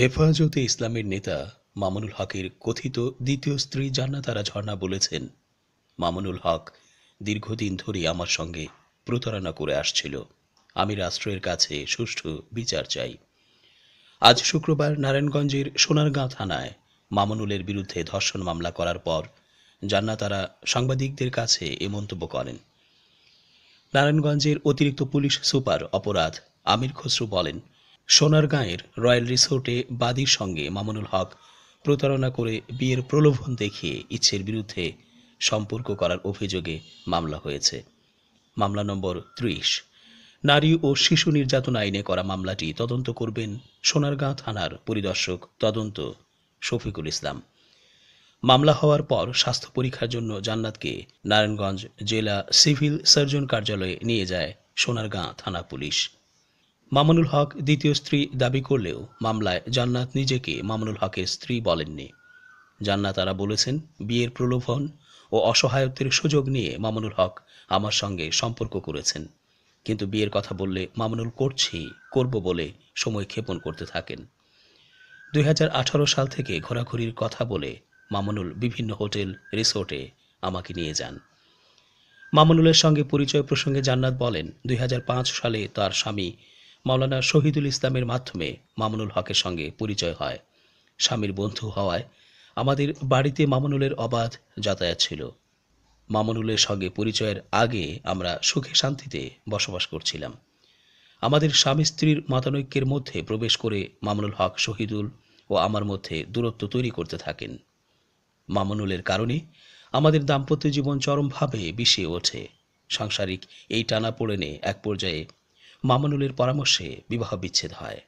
হেফাজতে ইসলামের নেতা মামুনুল হকের কথিত দ্বিতীয় স্ত্রী জান্নাতারা ঝর্ণা বলেছেন মামুনুল হক দীর্ঘদিন ধরে আমার সঙ্গে প্রতারণা করে আসছিল আমি রাষ্ট্রের কাছে সুষ্ঠু বিচার চাই আজ শুক্রবার নারায়ণগঞ্জের সোনারগাঁ থানায় মামুনুলের বিরুদ্ধে ধর্ষণ মামলা করার পর জান্নাতারা সাংবাদিকদের কাছে এ মন্তব্য করেন নারায়ণগঞ্জের অতিরিক্ত পুলিশ সুপার অপরাধ আমির খসরু বলেন সোনারগাঁয়ের রয়্যাল রিসোর্টে বাদীর সঙ্গে মামুনুল হক প্রতারণা করে বিয়ের প্রলোভন দেখিয়ে ইচ্ছের বিরুদ্ধে সম্পর্ক করার অভিযোগে মামলা হয়েছে মামলা নম্বর ত্রিশ নারী ও শিশু নির্যাতন আইনে করা মামলাটি তদন্ত করবেন সোনারগাঁ থানার পরিদর্শক তদন্ত শফিকুল ইসলাম মামলা হওয়ার পর স্বাস্থ্য পরীক্ষার জন্য জান্নাতকে নারায়ণগঞ্জ জেলা সিভিল সার্জন কার্যালয়ে নিয়ে যায় সোনারগাঁ থানা পুলিশ মামুনুল হক দ্বিতীয় স্ত্রী দাবি করলেও মামলায় জান্নাত নিজেকে মামুনুল হকের স্ত্রী বলেননি জান্নাত তারা বলেছেন বিয়ের প্রলোভন ও অসহায়ত্বের সুযোগ নিয়ে মামুনুল হক আমার সঙ্গে সম্পর্ক করেছেন কিন্তু বিয়ের কথা বললে মামুনুল করছি করব বলে সময় ক্ষেপণ করতে থাকেন দুই সাল থেকে ঘোরাঘুরির কথা বলে মামুনুল বিভিন্ন হোটেল রিসোর্টে আমাকে নিয়ে যান মামুনুলের সঙ্গে পরিচয় প্রসঙ্গে জান্নাত বলেন দুই সালে তার স্বামী মাওলানা শহীদুল ইসলামের মাধ্যমে মামুনুল হকের সঙ্গে পরিচয় হয় স্বামীর বন্ধু হওয়ায় আমাদের বাড়িতে মামুনুলের অবাধ যাতায়াত ছিল মামুনুলের সঙ্গে পরিচয়ের আগে আমরা সুখে শান্তিতে বসবাস করছিলাম আমাদের স্বামী স্ত্রীর মাতানৈক্যের মধ্যে প্রবেশ করে মামুনুল হক শহীদুল ও আমার মধ্যে দূরত্ব তৈরি করতে থাকেন মামুনুলের কারণে আমাদের দাম্পত্য জীবন চরমভাবে বিষিয়ে ওঠে সাংসারিক এই টানা পড়েনে এক পর্যায়ে মামুনুলের পরামর্শে বিবাহ বিচ্ছেদ হয়